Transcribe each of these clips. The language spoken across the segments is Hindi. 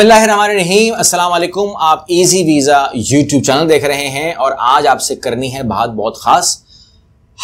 अस्सलाम वालेकुम आप इजी वीज़ा यूट्यूब चैनल देख रहे हैं और आज आपसे करनी है बात बहुत ख़ास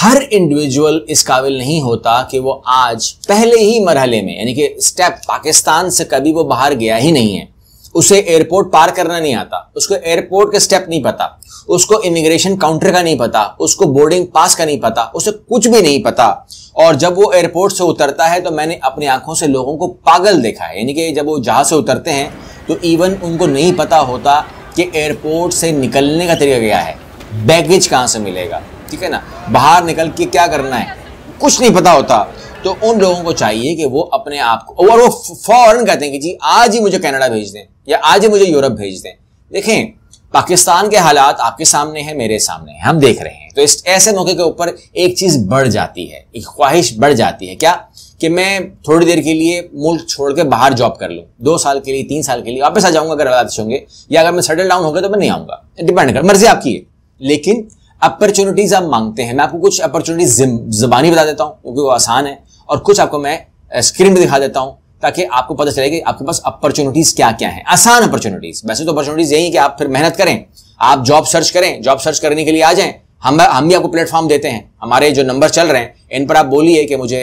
हर इंडिविजुअल इस काबिल नहीं होता कि वो आज पहले ही मरहले में यानी कि स्टेप पाकिस्तान से कभी वो बाहर गया ही नहीं है उसे एयरपोर्ट पार करना नहीं आता उसको एयरपोर्ट के स्टेप नहीं पता उसको इमिग्रेशन काउंटर का नहीं पता उसको बोर्डिंग पास का नहीं पता उसे कुछ भी नहीं पता और जब वो एयरपोर्ट से उतरता है तो मैंने अपनी आंखों से लोगों को पागल देखा है यानी कि जब वो जहाज से उतरते हैं तो इवन उनको नहीं पता होता कि एयरपोर्ट से निकलने का तरीका क्या है बैगेज कहाँ से मिलेगा ठीक है ना बाहर निकल के क्या करना है कुछ नहीं पता होता तो उन लोगों को चाहिए कि वो अपने आप को और वो फौरन कहते हैं कि जी आज ही मुझे कनाडा भेज दें या आज ही मुझे यूरोप भेज दें देखें पाकिस्तान के हालात आपके सामने हैं मेरे सामने हैं हम देख रहे हैं तो इस ऐसे मौके के ऊपर एक चीज़ बढ़ जाती है एक ख्वाहिश बढ़ जाती है क्या कि मैं थोड़ी देर के लिए मुल्क छोड़ के बाहर जॉब कर लूँ दो साल के लिए तीन साल के लिए वापस आ जाऊंगा अगर हालात अच्छे होंगे या अगर मैं सेटल डाउन होगा तो मैं नहीं आऊँगा डिपेंड कर मर्जी आपकी है लेकिन अपॉर्चुनिटीज आप मांगते हैं मैं आपको कुछ अपॉर्चुनिटीज जबानी बता देता हूँ क्योंकि वो आसान है और कुछ आपको मैं स्क्रीन पर दिखा देता हूं ताकि आपको पता चले कि आपके पास अपॉर्चुनिटीज क्या क्या है आसान अपॉर्चुनिटीज वैसे तो अपॉर्चुनिटीज यही है कि आप फिर मेहनत करें आप जॉब सर्च करें जॉब सर्च करने के लिए आ जाए हम हम भी आपको प्लेटफॉर्म देते हैं हमारे जो नंबर चल रहे हैं इन पर आप बोलिए कि मुझे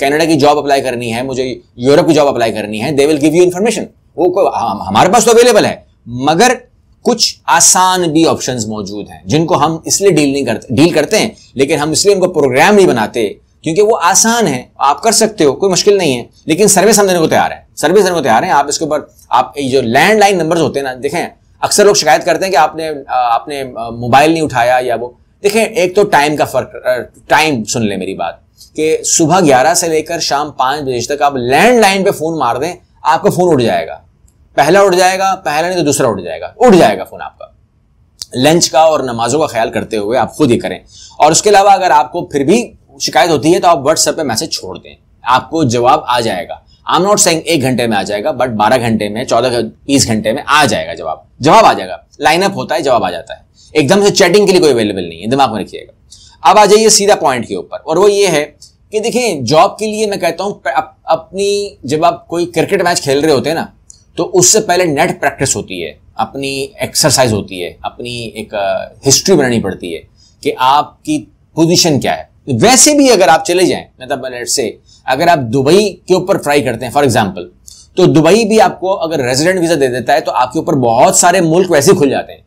कनाडा की जॉब अप्लाई करनी है मुझे यूरोप की जॉब अप्लाई करनी है they will give you information वो हम, हाँ, हमारे पास तो अवेलेबल है मगर कुछ आसान भी ऑप्शंस मौजूद हैं जिनको हम इसलिए डील नहीं करते डील करते हैं लेकिन हम इसलिए उनको प्रोग्राम नहीं बनाते क्योंकि वो आसान है आप कर सकते हो कोई मुश्किल नहीं है लेकिन सर्विस हम देने को तैयार है सर्विस देने को तैयार है आप इसके ऊपर आप जो लैंडलाइन नंबर होते हैं ना देखें अक्सर लोग शिकायत करते हैं कि आपने आपने मोबाइल नहीं उठाया या वो देखें एक तो टाइम का फर्क टाइम सुन ले मेरी बात कि सुबह ग्यारह से लेकर शाम पाँच बजे तक आप लैंडलाइन पे फ़ोन मार दें आपका फ़ोन उठ जाएगा पहला उठ जाएगा पहला नहीं तो दूसरा उठ जाएगा उठ जाएगा फ़ोन आपका लंच का और नमाजों का ख्याल करते हुए आप खुद ही करें और उसके अलावा अगर आपको फिर भी शिकायत होती है तो आप व्हाट्सएप पे मैसेज छोड़ दें आपको जवाब आ जाएगा आई एम नॉट सेइंग एक घंटे में आ जाएगा बट बारह घंटे में चौदह बीस घंटे में आ जाएगा जवाब जवाब आ जाएगा लाइनअप होता है जवाब आ जाता है एकदम से चैटिंग के लिए कोई अवेलेबल नहीं है दिमाग में रखिएगा अब आ जाइए सीधा पॉइंट के ऊपर और वो ये है कि देखिए जॉब के लिए मैं कहता हूँ अप, अपनी जब आप कोई क्रिकेट मैच खेल रहे होते हैं ना तो उससे पहले नेट प्रैक्टिस होती है अपनी एक्सरसाइज होती है अपनी एक हिस्ट्री बनानी पड़ती है कि आपकी पोजीशन क्या है वैसे भी अगर आप चले जाएं मतलब से अगर आप दुबई के ऊपर फ्राई करते हैं फॉर एग्जाम्पल तो दुबई भी आपको अगर रेजिडेंट वीजा दे देता है तो आपके ऊपर बहुत सारे मुल्क वैसे खुल जाते हैं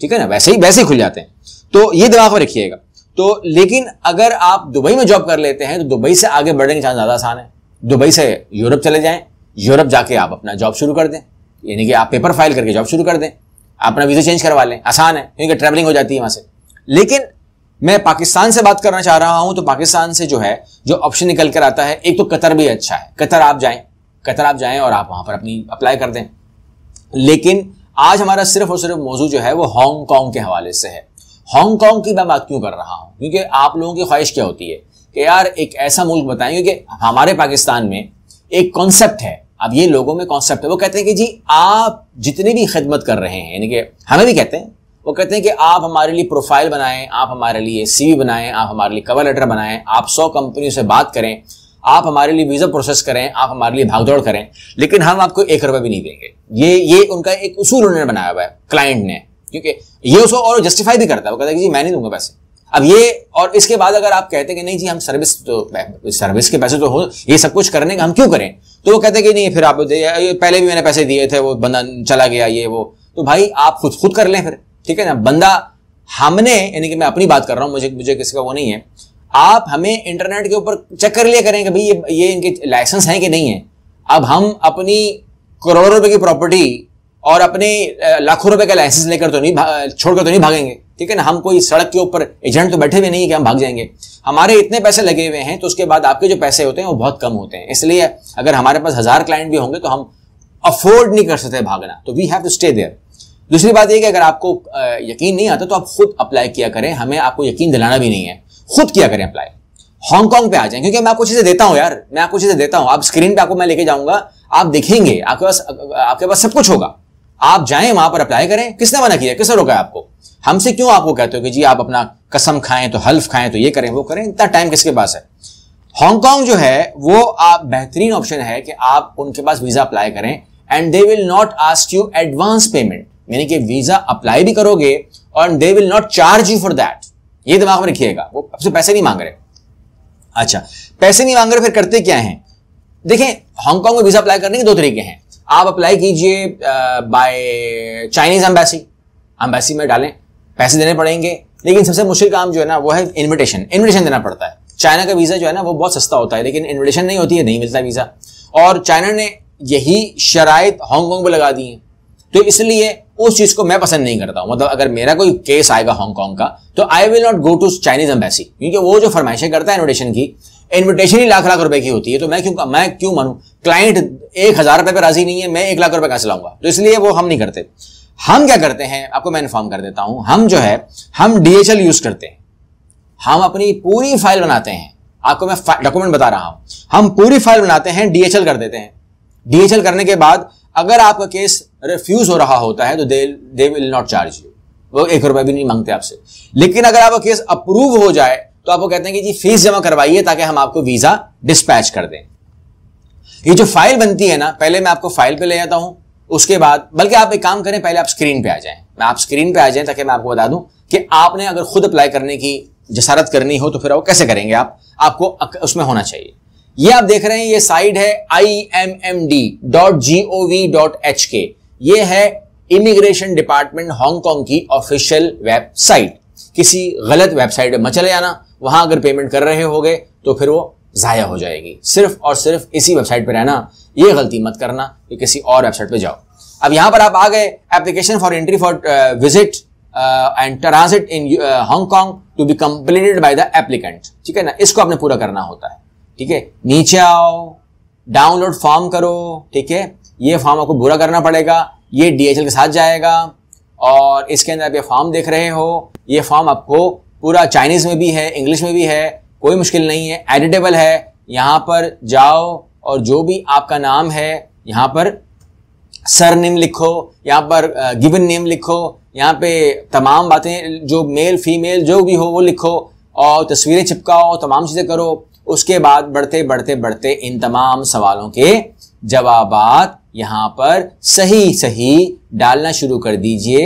ठीक है ना वैसे ही वैसे ही खुल जाते हैं तो ये दिमाग में रखिएगा तो लेकिन अगर आप दुबई में जॉब कर लेते हैं तो दुबई से आगे बढ़ने के चांस ज्यादा आसान है दुबई से यूरोप चले जाएं यूरोप जाके आप अपना जॉब शुरू कर दें यानी कि आप पेपर फाइल करके जॉब शुरू कर दें अपना वीजा चेंज करवा लें आसान है क्योंकि ट्रैवलिंग हो जाती है वहां से लेकिन मैं पाकिस्तान से बात करना चाह रहा हूं तो पाकिस्तान से जो है जो ऑप्शन निकल कर आता है एक तो कतर भी अच्छा है कतर आप जाएं कतर आप जाएं और आप वहां पर अपनी अप्लाई कर दें लेकिन आज हमारा सिर्फ और सिर्फ मौजू जो है वो हांगकॉन्ग के हवाले से है हांगकॉन्ग की मैं बात क्यों कर रहा हूं क्योंकि आप लोगों की ख्वाहिश क्या होती है कि यार एक ऐसा मुल्क बताएं क्योंकि हमारे पाकिस्तान में एक कॉन्सेप्ट है अब ये लोगों में कॉन्सेप्ट है वो कहते हैं कि जी आप जितनी भी खिदमत कर रहे हैं यानी कि हमें भी कहते हैं वो कहते हैं कि आप हमारे लिए प्रोफाइल बनाएं आप हमारे लिए सीवी बनाएं आप हमारे लिए कवर लेटर बनाएं आप सौ कंपनियों से बात करें आप हमारे लिए वीज़ा प्रोसेस करें आप हमारे लिए भागदौड़ करें लेकिन हम आपको एक रुपये भी नहीं देंगे ये ये उनका एक उसूल उन्होंने बनाया हुआ है क्लाइंट ने क्योंकि ये उसको और जस्टिफाई भी करता है वो कहता है कि जी मैं नहीं दूंगा पैसे अब ये और इसके बाद अगर आप कहते हैं कि नहीं जी हम सर्विस तो सर्विस के पैसे तो हो ये सब कुछ करने का हम क्यों करें तो वो कहते हैं कि नहीं फिर आप पहले भी मैंने पैसे दिए थे वो बंदा चला गया ये वो तो भाई आप खुद खुद कर लें फिर ठीक है ना बंदा हमने यानी कि मैं अपनी बात कर रहा हूं मुझे मुझे किसी का वो नहीं है आप हमें इंटरनेट के ऊपर चेक कर लिया करें कि भाई ये ये इनके लाइसेंस हैं कि नहीं है अब हम अपनी करोड़ों रुपए की प्रॉपर्टी और अपने लाखों रुपए का लाइसेंस लेकर तो नहीं छोड़कर तो नहीं भागेंगे ठीक है ना हम कोई सड़क के ऊपर एजेंट तो बैठे हुए नहीं है कि हम भाग जाएंगे हमारे इतने पैसे लगे हुए हैं तो उसके बाद आपके जो पैसे होते हैं वो बहुत कम होते हैं इसलिए अगर हमारे पास हजार क्लाइंट भी होंगे तो हम अफोर्ड नहीं कर सकते भागना तो we have to stay there दूसरी बात यह कि अगर आपको यकीन नहीं आता तो आप खुद अप्लाई किया करें हमें आपको यकीन दिलाना भी नहीं है खुद किया करें अप्लाई हांगकांग पे आ जाए क्योंकि मैं आपको चीजें देता हूं यार मैं आपको चीजें देता हूं आप स्क्रीन पे आपको मैं लेके जाऊंगा आप देखेंगे आपके पास आपके पास सब कुछ होगा आप जाएं वहां पर अप्लाई करें किसने मना किया किसने रोका है आपको हमसे क्यों आपको कहते हो कि जी आप अपना कसम खाएं तो हल्फ खाएं तो ये करें वो करें इतना टाइम किसके पास है हांगकांग जो है वो आप बेहतरीन ऑप्शन है कि आप उनके पास वीजा अप्लाई करें and they will not ask you advance payment यानी कि वीजा अप्लाई भी करोगे और they will not charge you for that ये दिमाग में रखिएगा वो आपसे तो पैसे नहीं मांग रहे अच्छा पैसे नहीं मांग रहे फिर करते क्या हैं देखें हांगकांग में वीजा अप्लाई करने के दो तरीके हैं आप अप्लाई कीजिए बाय चाइनीज एम्बेसी एम्बेसी में डालें पैसे देने पड़ेंगे लेकिन सबसे मुश्किल काम जो है ना वो है इन्विटेशन इन्विटेशन देना पड़ता है चाइना का वीज़ा जो है ना वो बहुत सस्ता होता है लेकिन इन्विटेशन नहीं होती है नहीं मिलता वीज़ा और चाइना ने यही शराइ हांगकॉन्ग पर लगा दी है तो इसलिए उस चीज को मैं पसंद नहीं करता हूं मतलब अगर मेरा कोई केस आएगा हांगकांग का तो I will not go to Chinese embassy क्योंकि वो जो फरमाइशें करता है इन्विटेशन की इन्विटेशन ही लाख लाख रुपए की होती है तो मैं क्यों मैं क्यों मानू क्लाइंट एक हजार रुपए पर राजी नहीं है मैं एक लाख रुपए कैसे लाऊंगा तो इसलिए वो हम नहीं करते हम क्या करते हैं आपको मैं इन्फॉर्म कर देता हूं हम जो है हम डीएचएल यूज करते हैं हम अपनी पूरी फाइल बनाते हैं आपको मैं डॉक्यूमेंट बता रहा हूं हम पूरी फाइल बनाते हैं डीएचएल कर देते हैं डीएचएल करने के बाद अगर आपका केस रिफ्यूज हो रहा होता है तो they they will not charge you वो एक रुपया भी नहीं मांगते आपसे लेकिन अगर आपका केस अप्रूव हो जाए तो आपको कहते हैं कि जी फीस जमा करवाइए ताकि हम आपको वीजा डिस्पैच कर दें ये जो फाइल बनती है ना पहले मैं आपको फाइल पे ले जाता हूं उसके बाद बल्कि आप एक काम करें पहले आप स्क्रीन पे आ जाएं मैं आप स्क्रीन पे आ जाएं ताकि मैं आपको बता दूं कि आपने अगर खुद अप्लाई करने की जसारत करनी हो तो फिर वो कैसे करेंगे आप आपको उसमें होना चाहिए ये आप देख रहे हैं ये साइट है I M M D dot G O V dot H K ये है इमिग्रेशन डिपार्टमेंट हांगकॉन्ग की ऑफिशियल वेबसाइट किसी गलत वेबसाइट में चले जाना वहां अगर पेमेंट कर रहे हो गए तो फिर वो जाया हो जाएगी सिर्फ और सिर्फ इसी वेबसाइट पर रहना ये गलती मत करना कि किसी और वेबसाइट पर जाओ अब यहां पर आप आ गए application for entry for visit and transit in Hong Kong to be completed by the applicant ठीक है ना इसको आपने पूरा करना होता है ठीक है नीचे आओ डाउनलोड फॉर्म करो ठीक है ये फॉर्म आपको पूरा करना पड़ेगा ये डीएचएल के साथ जाएगा और इसके अंदर आप ये फॉर्म देख रहे हो ये फॉर्म आपको पूरा चाइनीज़ में भी है इंग्लिश में भी है कोई मुश्किल नहीं है एडिटेबल है यहाँ पर जाओ और जो भी आपका नाम है यहाँ पर सर नेम लिखो यहाँ पर गिवन नेम लिखो यहाँ पे तमाम बातें जो मेल फीमेल जो भी हो वो लिखो और तस्वीरें चिपकाओ तमाम चीज़ें करो उसके बाद बढ़ते बढ़ते बढ़ते इन तमाम सवालों के जवाब यहाँ पर सही सही डालना शुरू कर दीजिए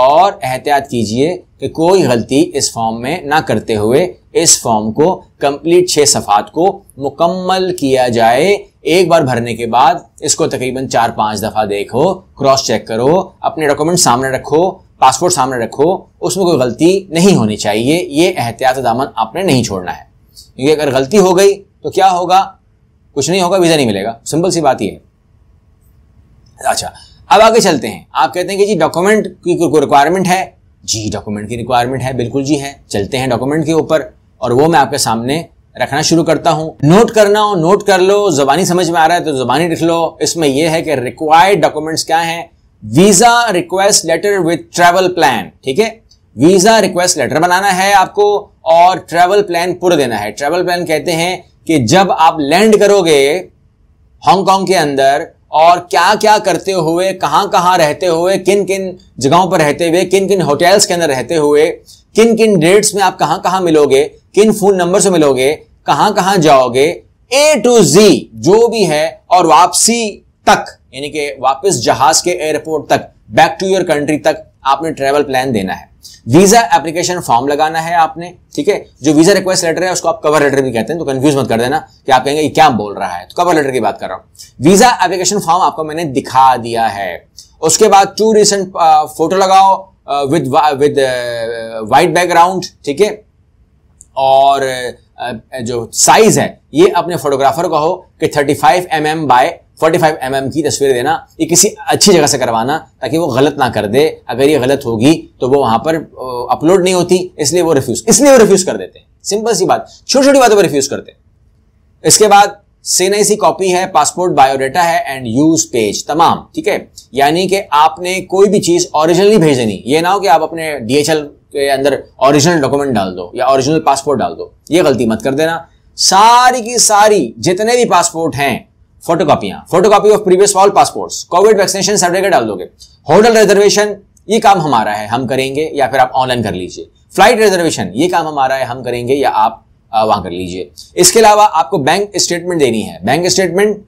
और एहतियात कीजिए कि कोई गलती इस फॉर्म में ना करते हुए इस फॉर्म को कंप्लीट छः सफ़ात को मुकम्मल किया जाए एक बार भरने के बाद इसको तकरीबन चार पाँच दफ़ा देखो क्रॉस चेक करो अपने डॉक्यूमेंट सामने रखो पासपोर्ट सामने रखो उसमें कोई गलती नहीं होनी चाहिए ये एहतियात दामन आपने नहीं छोड़ना है क्योंकि अगर गलती हो गई तो क्या होगा कुछ नहीं होगा वीज़ा नहीं मिलेगा सिंपल सी बात यह है अच्छा अब आगे चलते हैं आप कहते हैं कि जी डॉक्यूमेंट की रिक्वायरमेंट है जी डॉक्यूमेंट की रिक्वायरमेंट है बिल्कुल जी है चलते हैं डॉक्यूमेंट के ऊपर और वो मैं आपके सामने रखना शुरू करता हूं नोट करना हो नोट कर लो जबानी समझ में आ रहा है तो जबानी लिख लो इसमें यह है कि रिक्वायर्ड डॉक्यूमेंट्स क्या है visa request letter with travel plan ठीक है वीजा रिक्वेस्ट लेटर बनाना है आपको और ट्रेवल प्लान पूरा देना है ट्रैवल प्लान कहते हैं कि जब आप लैंड करोगे हांगकांग के अंदर और क्या क्या करते हुए कहाँ कहाँ रहते हुए किन किन जगहों पर रहते हुए किन किन होटल्स के अंदर रहते हुए किन किन डेट्स में आप कहाँ कहाँ मिलोगे किन फोन नंबर से मिलोगे कहाँ कहाँ जाओगे ए टू जी जो भी है और वापसी तक यानी कि वापस जहाज के एयरपोर्ट तक बैक टू योर कंट्री तक आपने ट्रेवल प्लान देना है वीजा एप्लीकेशन फॉर्म लगाना है आपने ठीक है जो वीजा रिक्वेस्ट लेटर है उसको आप कवर लेटर भी कहते हैं तो कंफ्यूज मत कर देना कि आप कहेंगे क्या बोल रहा है तो कवर लेटर की बात कर रहा हूं वीजा एप्लीकेशन फॉर्म आपको मैंने दिखा दिया है उसके बाद टू रिसेंट फोटो लगाओ विद विद वाइट बैकग्राउंड ठीक है और जो साइज है ये अपने फोटोग्राफर को हो कि 35 five M M by 45 five mm की तस्वीर देना ये किसी अच्छी जगह से करवाना ताकि वो गलत ना कर दे अगर ये गलत होगी तो वो वहां पर अपलोड नहीं होती इसलिए वो रिफ्यूज इसलिए वो रिफ्यूज कर देते हैं सिंपल सी बात छोटी छोटी बातों पर रिफ्यूज करते हैं इसके बाद सेना सी कॉपी है पासपोर्ट बायोडाटा है एंड यूज पेज तमाम ठीक है यानी कि आपने कोई भी चीज ओरिजिनली भेज देनी ये ना हो कि आप अपने डीएचएल के अंदर ओरिजिनल डॉक्यूमेंट डाल दो या ओरिजिनल पासपोर्ट डाल दो ये गलती मत कर देना सारी की सारी जितने भी पासपोर्ट हैं फोटो कॉपियां photo copy of previous all passport covid vaccination certificate डाल दोगे होटल रिजर्वेशन ये काम हमारा है हम करेंगे या फिर आप ऑनलाइन कर लीजिए फ्लाइट रिजर्वेशन ये काम हमारा है हम करेंगे या आप वहां कर लीजिए इसके अलावा आपको बैंक स्टेटमेंट देनी है बैंक स्टेटमेंट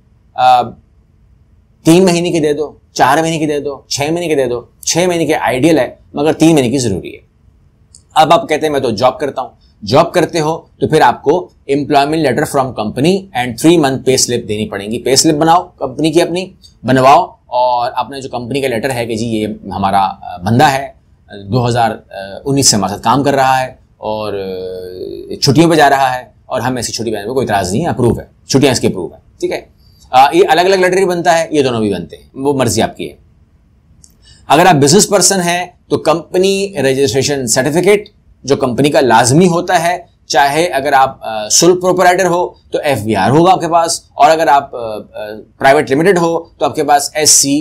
तीन महीने की दे दो चार महीने की दे दो छह महीने की दे दो छह महीने के आइडियल है मगर तीन महीने की जरूरी है अब आप कहते हैं मैं तो जॉब करता हूं जॉब करते हो तो फिर आपको employment letter from company and three month pay slip देनी पड़ेगी पे स्लिप बनाओ कंपनी की अपनी बनवाओ और अपने जो कंपनी का लेटर है कि जी ये हमारा बंदा है 2019 से हमारे साथ काम कर रहा है और छुट्टियों पे जा रहा है और हम ऐसी छुट्टी बनाने में कोई इतराज़ नहीं है अप्रूव है छुट्टियाँ इसकी अप्रूव है ठीक है ये अलग अलग लेटर भी बनता है ये दोनों भी बनते हैं वो मर्जी आपकी है अगर आप बिजनेस पर्सन हैं तो कंपनी रजिस्ट्रेशन सर्टिफिकेट जो कंपनी का लाजमी होता है चाहे अगर आप सुल प्रोपराइटर हो तो एफ होगा आपके पास और अगर आप प्राइवेट लिमिटेड हो तो आपके पास S C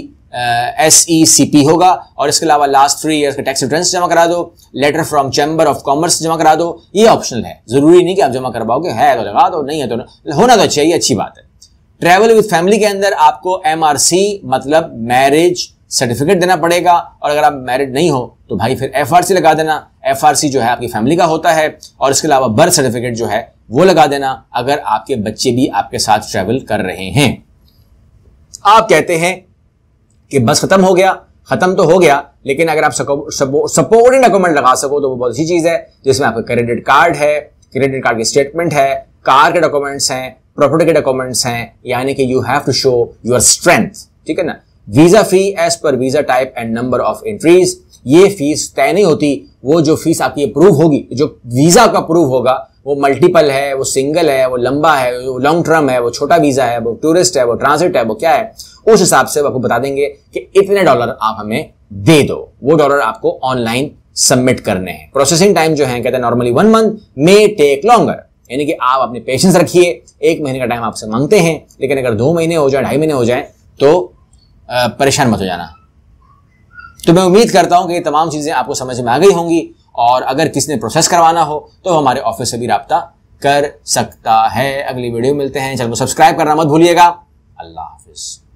S E C P होगा और इसके अलावा लास्ट थ्री ईयर्स का टैक्स रिटर्न जमा करा दो letter from chamber of commerce जमा करा दो ये ऑप्शनल है जरूरी नहीं कि आप जमा करवाओगे है तो लगा दो नहीं है तो होना तो चाहिए अच्छी बात है ट्रैवल विद फैमिली के अंदर आपको एम आर सी मतलब मैरिज सर्टिफिकेट देना पड़ेगा और अगर आप मैरिड नहीं हो तो भाई फिर एफ लगा देना एफ जो है आपकी फैमिली का होता है और इसके अलावा बर्थ सर्टिफिकेट जो है वो लगा देना अगर आपके बच्चे भी आपके साथ ट्रेवल कर रहे हैं आप कहते हैं कि बस खत्म हो गया खत्म तो हो गया लेकिन अगर आप सपोर्टिंग डॉक्यूमेंट लगा सको तो वो बहुत अच्छी चीज है जिसमें आपका क्रेडिट कार्ड है क्रेडिट कार्ड की स्टेटमेंट है कार के डॉक्यूमेंट्स हैं प्रॉपर्टी के डॉक्यूमेंट्स हैं यानी कि you have to show your strength ठीक है ना visa fee as per visa type and number of entries ये फीस तय नहीं होती वो जो फीस आपकी अप्रूव होगी जो वीजा का अप्रूव होगा वो मल्टीपल है वो सिंगल है वो लंबा है वो लॉन्ग टर्म है वो छोटा वीजा है वो टूरिस्ट है वो ट्रांसिट है वो क्या है उस हिसाब से आपको बता देंगे कि इतने डॉलर आप हमें दे दो वो डॉलर आपको ऑनलाइन सबमिट करने हैं प्रोसेसिंग टाइम जो है कहते हैं normally one month may take longer यानी कि आप अपने पेशेंस रखिए एक महीने का टाइम आपसे मांगते हैं लेकिन अगर दो महीने हो जाए ढाई महीने हो जाए तो परेशान मत हो जाना तो मैं उम्मीद करता हूं कि ये तमाम चीज़ें आपको समझ में आ गई होंगी और अगर किसी ने प्रोसेस करवाना हो तो हमारे ऑफिस से भी रबता कर सकता है अगली वीडियो मिलते हैं चलो को सब्सक्राइब करना मत भूलिएगा अल्लाह हाफिज़